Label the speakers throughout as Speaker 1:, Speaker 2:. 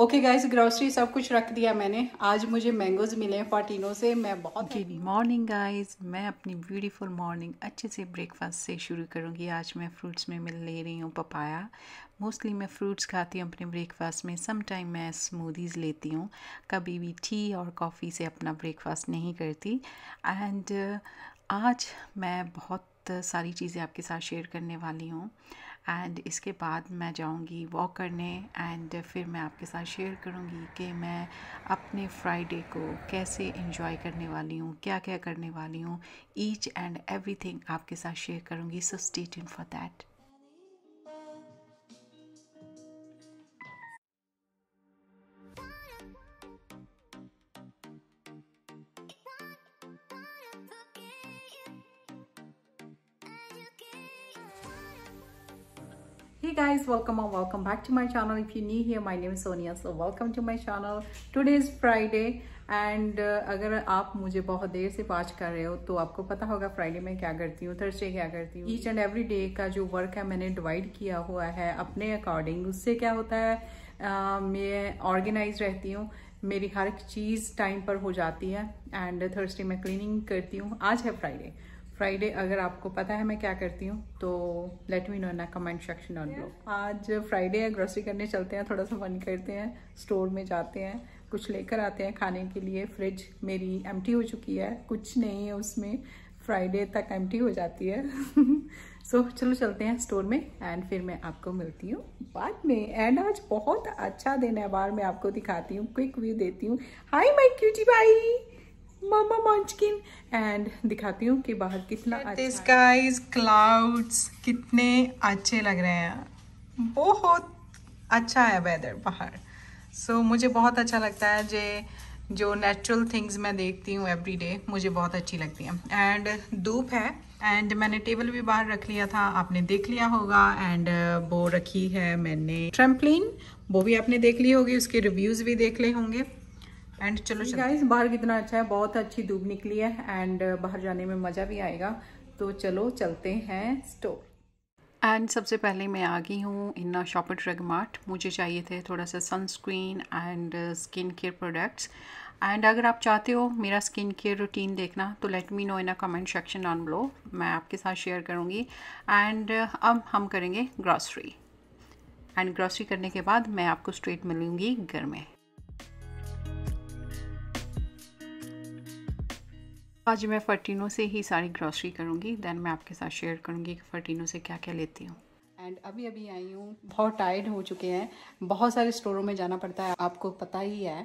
Speaker 1: okay guys grocery सब कुछ रख दिया मैंने आज मुझे मैंगोज मिले फाटिनो से मैं बहुत गुड मॉर्निंग गाइस मैं अपनी ब्यूटीफुल मॉर्निंग अच्छे से ब्रेकफास्ट से शुरू करूँगी आज मैं फ्रूट्स में मिल ले रही हूँ पपाया मोस्टली मैं फ्रूट्स खाती हूँ अपने ब्रेकफास्ट में सम टाइम मैं स्मूदीज़ लेती हूँ कभी भी टी और कॉफ़ी से अपना ब्रेकफास्ट नहीं करती एंड uh, आज मैं बहुत सारी चीज़ें आपके साथ शेयर करने वाली हूँ एंड इसके बाद मैं जाऊंगी वॉक करने एंड फिर मैं आपके साथ शेयर करूंगी कि मैं अपने फ्राइडे को कैसे इंजॉय करने वाली हूँ क्या क्या करने वाली हूँ ईच एंड एवरीथिंग आपके साथ शेयर करूँगी सो स्टेट इन for that guys welcome or welcome back to my channel if you're new here my name is sonia so welcome to my channel today is friday and uh, अगर आप मुझे बहुत देर से watch कर रहे हो तो आपको पता होगा फ्राइडे में क्या करती हूँ थर्सडे क्या करती हूँ ईच एंड एवरी डे का जो वर्क है मैंने डिवाइड किया हुआ है अपने अकॉर्डिंग उससे क्या होता है uh, मैं ऑर्गेनाइज रहती हूँ मेरी हर एक चीज़ टाइम पर हो जाती है एंड थर्सडे मैं क्लीनिंग करती हूँ आज है फ्राइडे फ्राइडे अगर आपको पता है मैं क्या करती हूँ तो लेट मी नो ना कमेंट सेक्शन ऑन ब्लॉग आज फ्राइडे है ग्रोसरी करने चलते हैं थोड़ा सा मन करते हैं स्टोर में जाते हैं कुछ लेकर आते हैं खाने के लिए फ्रिज मेरी एम हो चुकी है कुछ नहीं है उसमें फ्राइडे तक एम हो जाती है सो so, चलो चलते हैं स्टोर में एंड फिर मैं आपको मिलती हूँ बाद में एंड आज बहुत अच्छा दिन है बार मैं आपको दिखाती हूँ क्विक व्यू देती हूँ hi my cutie pie mama munchkin and दिखाती हूँ कि बाहर कितना स्काइज अच्छा क्लाउड्स कितने अच्छे लग रहे हैं बहुत अच्छा है वेदर बाहर सो so, मुझे बहुत अच्छा लगता है जे जो नेचुरल थिंग्स मैं देखती हूँ एवरी डे मुझे बहुत अच्छी लगती हैं एंड धूप है एंड मैंने टेबल भी बाहर रख लिया था आपने देख लिया होगा एंड वो uh, रखी है मैंने ट्रम्पलिन वो भी आपने देख ली होगी उसके रिव्यूज़ भी देख ले होंगे एंड चलो गाइस बाहर कितना अच्छा है बहुत अच्छी धूप निकली है एंड uh, बाहर जाने में मज़ा भी आएगा तो चलो चलते हैं स्टोर एंड सबसे पहले मैं आ गई हूँ इन्ना शॉपिट रेगमार्ट मार्ट मुझे चाहिए थे थोड़ा सा sunscreen and skin care products and अगर आप चाहते हो मेरा स्किन केयर रूटीन देखना तो let me know in a comment section on below मैं आपके साथ शेयर करूँगी एंड uh, अब हम करेंगे ग्रॉसरी एंड ग्रॉसरी करने के बाद मैं आपको स्ट्रेट मिलूँगी घर में आज मैं फ़र्टिनो से ही सारी ग्रॉसरी करूँगी दैन मैं आपके साथ शेयर करूँगी कि फ़र्टिनो से क्या क्या लेती हूँ एंड अभी अभी आई हूँ बहुत टायर्ड हो चुके हैं बहुत सारे स्टोरों में जाना पड़ता है आपको पता ही है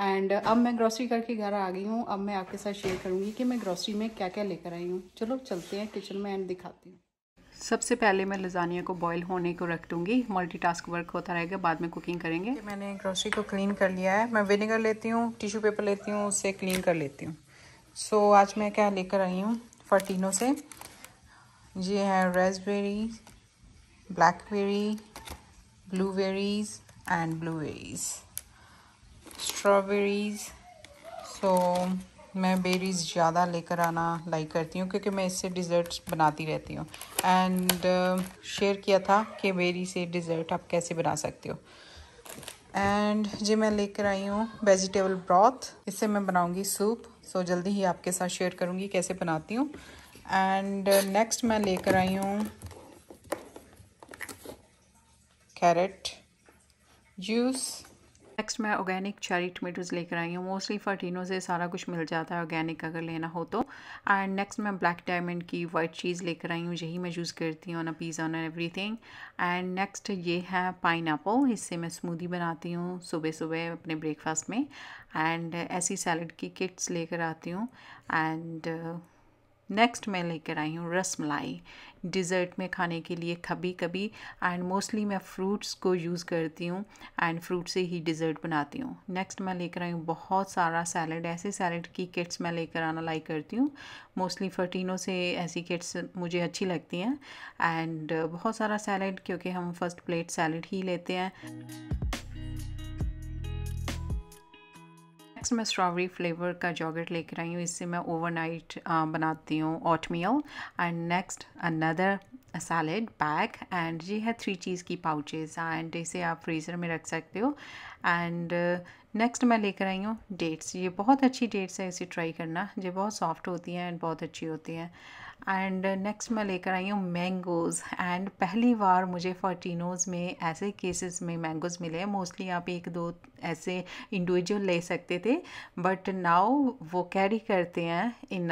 Speaker 1: एंड अब मैं ग्रॉसरी करके घर आ गई हूँ अब मैं आपके साथ शेयर करूँगी कि मैं ग्रॉसरी में क्या क्या लेकर आई हूँ चलो चलते हैं किचन में एंड दिखाती हूँ सबसे पहले मैं लजानिया को बॉईल होने को रख दूँगी टास्क वर्क होता रहेगा बाद में कुकिंग करेंगे मैंने ग्रॉसरी को क्लीन कर लिया है मैं विनेगर लेती हूँ टिश्यू पेपर लेती हूँ उससे क्लीन कर लेती हूँ सो so, आज मैं क्या लेकर आई हूँ फर्टीनो से ये है raspberry blackberry blueberries and blueberries strawberries so मैं बेरीज़ ज़्यादा लेकर आना लाइक करती हूँ क्योंकि मैं इससे डिज़र्ट्स बनाती रहती हूँ एंड शेयर uh, किया था कि बेरी से डिज़र्ट आप कैसे बना सकते हो एंड जी मैं लेकर आई हूँ वेजिटेबल ब्रॉथ इससे मैं बनाऊँगी सूप सो so, जल्दी ही आपके साथ शेयर करूँगी कैसे बनाती हूँ एंड नेक्स्ट uh, मैं लेकर आई हूँ कैरेट जूस नेक्स्ट मैं ऑर्गेनिक चेरी टमेटोज़ लेकर आई हूँ मोस्टली फर्टीनो से सारा कुछ मिल जाता है ऑर्गेनिक अगर लेना हो तो एंड नेक्स्ट मैं ब्लैक डायमंड की वाइट चीज़ लेकर आई हूँ यही मैं यूज़ करती हूँ ना pizza on everything and next ये है पाइन इससे मैं स्मूदी बनाती हूँ सुबह सुबह अपने ब्रेकफास्ट में एंड ऐसी सैलड की किट्स लेकर आती हूँ एंड नेक्स्ट मैं लेकर आई हूँ रस मलाई डिज़र्ट में खाने के लिए कभी कभी एंड मोस्टली मैं फ्रूट्स को यूज़ करती हूँ एंड फ्रूट से ही डिज़र्ट बनाती हूँ नेक्स्ट मैं लेकर आई हूँ बहुत सारा सैलड ऐसे सैलड की किट्स मैं लेकर आना लाइक करती हूँ मोस्टली फर्टीनों से ऐसी किट्स मुझे अच्छी लगती हैं एंड बहुत सारा सैलड क्योंकि हम फर्स्ट प्लेट सैलड ही लेते हैं नेक्स्ट मैं स्ट्रॉबेरी फ्लेवर का जॉगेट लेकर आई हूँ इससे मैं ओवरनाइट बनाती हूँ oatmeal and next another salad pack and ये है थ्री चीज़ की पाउचेस एंड इसे आप फ्रीज़र में रख सकते हो एंड नेक्स्ट मैं लेकर आई हूँ डेट्स ये बहुत अच्छी डेट्स है इसे ट्राई करना ये बहुत सॉफ्ट होती हैं एंड बहुत अच्छी होती हैं एंड नेक्स्ट uh, मैं लेकर आई हूँ मैंगोज़ एंड पहली बार मुझे फॉर्टिनोज़ में ऐसे केसेस में मैंगोज़ मिले हैं मोस्टली आप एक दो ऐसे इंडिविजुअल ले सकते थे बट नाउ वो कैरी करते हैं इन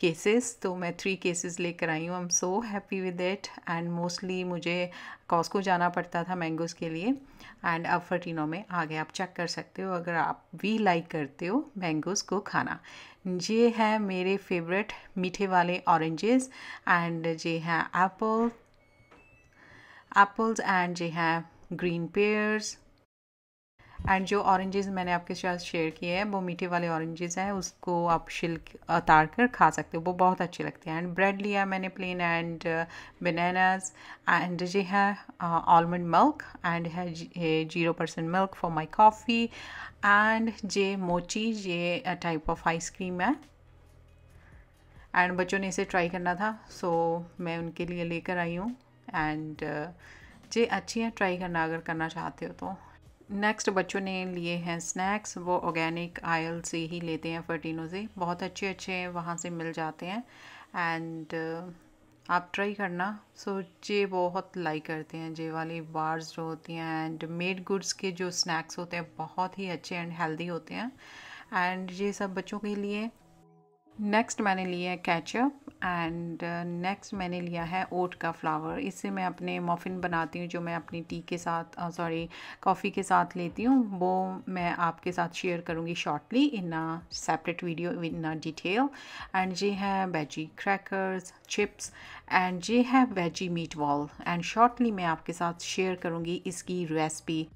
Speaker 1: केसेस uh, तो मैं थ्री केसेस लेकर आई हूँ I am so happy with it and mostly मुझे कॉस्को जाना पड़ता था मैंगोज़ के लिए एंड अब फर्टिनो में आ गए आप चेक कर सकते हो अगर आप वी लाइक करते हो मैंगोज़ को खाना ये है मेरे फेवरेट मीठे वाले ऑरेंजेस एंड ये हैं एप्पल एप्पल्स एंड ये हैं ग्रीन पेयर्स एंड जो ऑरेंजेस मैंने आपके साथ शेयर किए हैं वो मीठे वाले ऑरेंजेस हैं उसको आप छिलक उतार कर खा सकते हो वो बहुत अच्छे लगते हैं एंड ब्रेड लिया मैंने प्लेन एंड बनानास एंड ये है आलमंड मिल्क एंड है zero percent milk for my coffee and ये मोची ये टाइप ऑफ आइसक्रीम है एंड बच्चों ने इसे ट्राई करना था सो so, मैं उनके लिए लेकर आई हूँ एंड जे uh, अच्छी है ट्राई करना अगर करना चाहते हो तो नेक्स्ट बच्चों ने लिए हैं स्नैक्स वो ऑर्गेनिक आयल से ही लेते हैं फर्टिनो से बहुत अच्छे अच्छे वहाँ से मिल जाते हैं एंड uh, आप ट्राई करना सो जे बहुत लाइक करते हैं जे वाली बार्स जो होती हैं एंड मेड गुड्स के जो स्नैक्स होते हैं बहुत ही अच्छे एंड हेल्दी होते हैं एंड ये सब बच्चों के लिए नेक्स्ट मैंने लिया है कैचअप एंड नेक्स्ट मैंने लिया है ओट का फ्लावर इससे मैं अपने मॉफ़िन बनाती हूँ जो मैं अपनी टी के साथ सॉरी uh, कॉफ़ी के साथ लेती हूँ वो मैं आपके साथ शेयर करूँगी shortly in a separate video in a detail and ये है वेजी क्रैकर्स चिप्स एंड ये है veggie meatball and shortly मैं आपके साथ शेयर करूँगी इसकी रेसिपी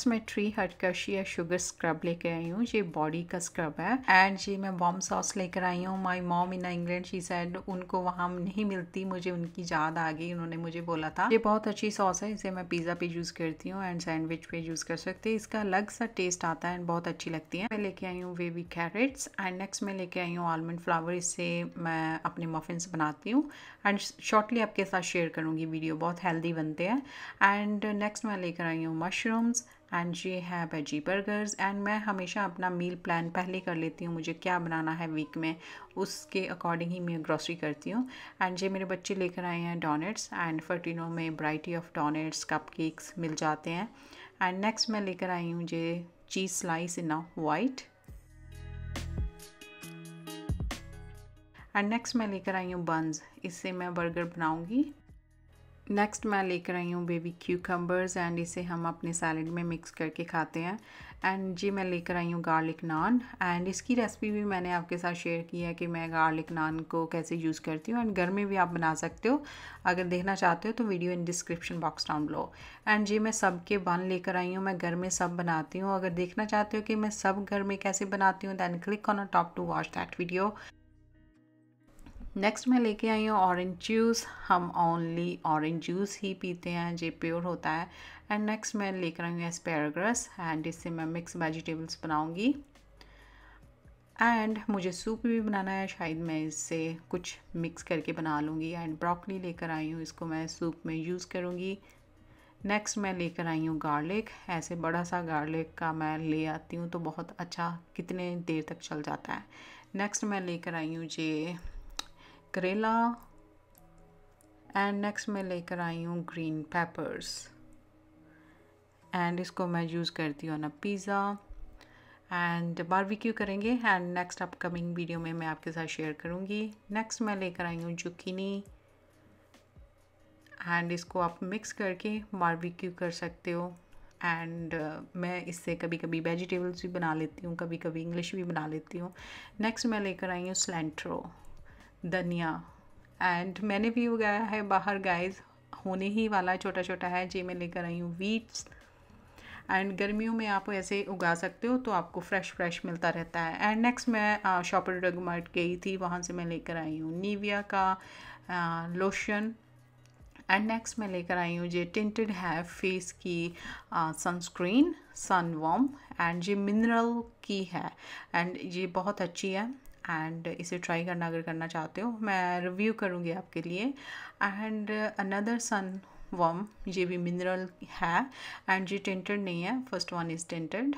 Speaker 1: नेक्स्ट मैं ट्री हटकशी या शुगर स्क्रब लेके आई हूँ ये बॉडी का स्क्रब है एंड ये मैं बॉम सॉस लेकर आई हूँ my mom in England she said उनको वहाँ नहीं मिलती मुझे उनकी याद आ गई उन्होंने मुझे बोला था ये बहुत अच्छी सॉस है इसे मैं पिज़्ज़ा पे यूज़ करती हूँ एंड सैंडविच पे यूज़ कर सकती हूँ इसका अलग सा टेस्ट आता है एंड बहुत अच्छी लगती है मैं लेके आई हूँ वेवी कैरेट्स एंड नेक्स्ट मैं लेके आई हूँ आलमंड फ्लावर इससे मैं अपने मफिन्स बनाती हूँ एंड शॉर्टली आपके साथ शेयर करूँगी वीडियो बहुत हेल्दी बनते हैं एंड नेक्स्ट मैं लेकर आई हूँ मशरूम्स एंड ये है वेजी बर्गर्स एंड मैं हमेशा अपना मील प्लान पहले कर लेती हूँ मुझे क्या बनाना है वीक में उसके अकॉर्डिंग ही मैं ग्रॉसरी करती हूँ एंड ये मेरे बच्चे लेकर आए हैं डोनेट्स एंड फर्टिनो में variety of donuts cupcakes मिल जाते हैं एंड नेक्स्ट मैं लेकर आई हूँ ये cheese slice in a white and next मैं लेकर आई हूँ बंस इससे मैं बर्गर बनाऊँगी नेक्स्ट मैं लेकर आई हूँ बेबी क्यूकम्बर्स एंड इसे हम अपने सैलड में मिक्स करके खाते हैं एंड जी मैं लेकर आई हूँ गार्लिक नान एंड इसकी रेसिपी भी मैंने आपके साथ शेयर की है कि मैं गार्लिक नान को कैसे यूज़ करती हूँ एंड घर में भी आप बना सकते हो अगर देखना चाहते हो तो video in description box down below and जी मैं सब के बन लेकर आई हूँ मैं घर में सब बनाती हूँ अगर देखना चाहते हो कि मैं सब घर में कैसे बनाती हूँ then click on a top to watch that video next मैं लेके आई हूँ ऑरेंज जूस हम ओनली ऑरेंज जूस ही पीते हैं जो प्योर होता है एंड नेक्स्ट मैं लेकर आई हूँ एस्पेरग्रस एंड इससे मैं मिक्स वेजिटेबल्स बनाऊँगी एंड मुझे सूप भी बनाना है शायद मैं इससे कुछ मिक्स करके बना लूँगी एंड ब्रोकली लेकर आई हूँ इसको मैं सूप में यूज़ करूँगी नेक्स्ट मैं लेकर आई हूँ गार्लिक ऐसे बड़ा सा गार्लिक का मैं ले आती हूँ तो बहुत अच्छा कितने देर तक चल जाता है नेक्स्ट मैं लेकर आई हूँ जे करेला एंड नेक्स्ट मैं लेकर आई हूँ ग्रीन पेपर्स एंड इसको मैं यूज़ करती हूँ ना पिज़्ज़ा एंड बारबेक्यू करेंगे एंड नेक्स्ट अपकमिंग वीडियो में मैं आपके साथ शेयर करूँगी नेक्स्ट मैं लेकर आई हूँ जुकीनी एंड इसको आप मिक्स करके बारबेक्यू कर सकते हो एंड uh, मैं इससे कभी कभी वेजिटेबल्स भी बना लेती हूँ कभी कभी इंग्लिश भी बना लेती हूँ नेक्स्ट मैं लेकर आई हूँ स्लेंट्रो धनिया एंड मैंने भी उगाया है बाहर गाइस होने ही वाला छोटा छोटा है जी मैं लेकर आई हूँ वीट्स एंड गर्मियों में आप ऐसे उगा सकते हो तो आपको फ्रेश फ्रेश मिलता रहता है एंड नेक्स्ट मैं शॉपर ड्रग मार्ट गई थी वहाँ से मैं लेकर आई हूँ नीविया का लोशन एंड नेक्स्ट मैं लेकर आई हूँ जे टिंटेड है फेस की सनस्क्रीन सन वॉम एंड ये मिनरल की है एंड ये बहुत अच्छी है एंड इसे ट्राई करना अगर करना चाहते हो मैं रिव्यू करूँगी आपके लिए एंड अनदर सन वम ये भी मिनरल है एंड ये टेंटेड नहीं है first one is tinted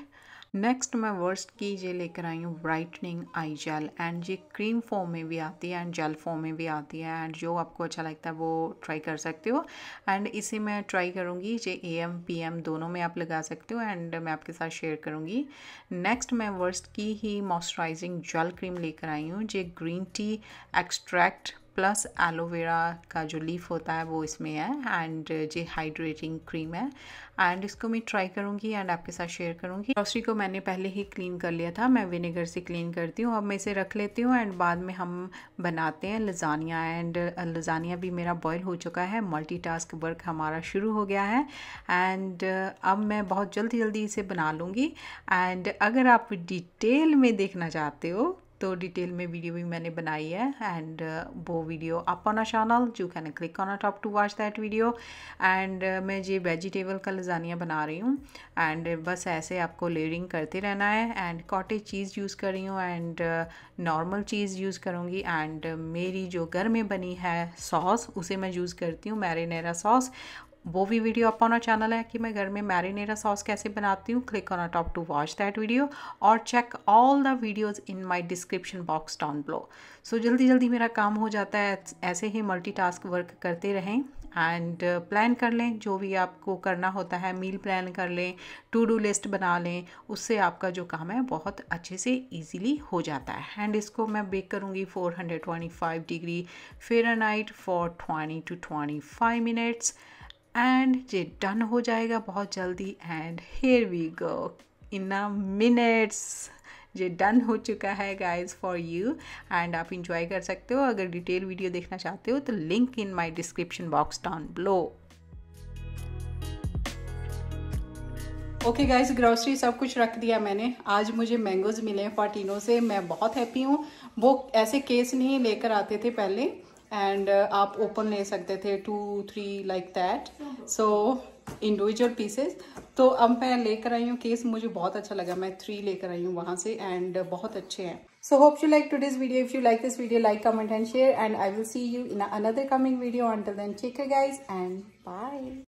Speaker 1: next मैं वर्स्ट की ये लेकर आई हूँ ब्राइटनिंग आई जेल एंड ये क्रीम फॉर्म में भी आती है एंड जेल फॉर्म में भी आती है एंड जो आपको अच्छा लगता है वो ट्राई कर सकते हो एंड इसे मैं ट्राई करूँगी ये ए एम पी एम दोनों में आप लगा सकते हो एंड मैं आपके साथ शेयर करूँगी नेक्स्ट मैं वर्स्ट की ही मॉइस्चराइजिंग जेल क्रीम लेकर आई हूँ जे green tea extract plus aloe vera का जो लीफ होता है वो इसमें है एंड uh, ये हाइड्रेटिंग क्रीम है एंड इसको मैं ट्राई करूँगी एंड आपके साथ शेयर करूँगी ग्रॉसरी को मैंने पहले ही क्लीन कर लिया था मैं विनेगर से क्लीन करती हूँ अब मैं इसे रख लेती हूँ एंड बाद में हम बनाते हैं लजानिया एंड लजानिया भी मेरा बॉयल हो चुका है मल्टी वर्क हमारा शुरू हो गया है एंड uh, अब मैं बहुत जल्दी जल्दी इसे बना लूँगी एंड अगर आप डिटेल में देखना चाहते हो तो डिटेल में वीडियो भी मैंने बनाई है एंड uh, वो video up on a channel you can click on a top to watch that video and uh, मैं ये वेजिटेबल का लजानिया बना रही हूँ एंड बस ऐसे आपको लेयरिंग करते रहना है एंड कॉटेज चीज़ यूज़ कर रही हूँ एंड नॉर्मल चीज़ यूज़ करूँगी एंड मेरी जो घर में बनी है सॉस उसे मैं यूज़ करती हूँ मैरिनेरा सॉस वो भी वीडियो अपन ऑन चैनल है कि मैं घर में मैरिनेरा सॉस कैसे बनाती हूँ click on top to watch that video और check all the videos in my description box down below so जल्दी जल्दी मेरा काम हो जाता है ऐसे ही मल्टी वर्क करते रहें एंड प्लान uh, कर लें जो भी आपको करना होता है मील प्लान कर लें टू डू लिस्ट बना लें उससे आपका जो काम है बहुत अच्छे से इजीली हो जाता है एंड इसको मैं बेक करूँगी 425 degree Fahrenheit for 20 to 25 minutes and ये डन हो जाएगा बहुत जल्दी and here we go in a minutes ये डन हो चुका है गाइस फॉर यू एंड आप इंजॉय कर सकते हो अगर डिटेल वीडियो देखना चाहते हो तो link in my description box down below okay guys grocery सब कुछ रख दिया मैंने आज मुझे मैंगोज़ मिले हैं फाटिनो से मैं बहुत हैप्पी हूँ वो ऐसे केस नहीं लेकर आते थे पहले एंड uh, आप ओपन ले सकते थे two three like that so individual pieces तो अब मैं लेकर आई हूँ केस मुझे बहुत अच्छा लगा मैं थ्री लेकर आई हूँ वहाँ से एंड uh, बहुत अच्छे हैं so hope you like to this video if you like this video like comment and share and I will see you in another coming video until then take guys and bye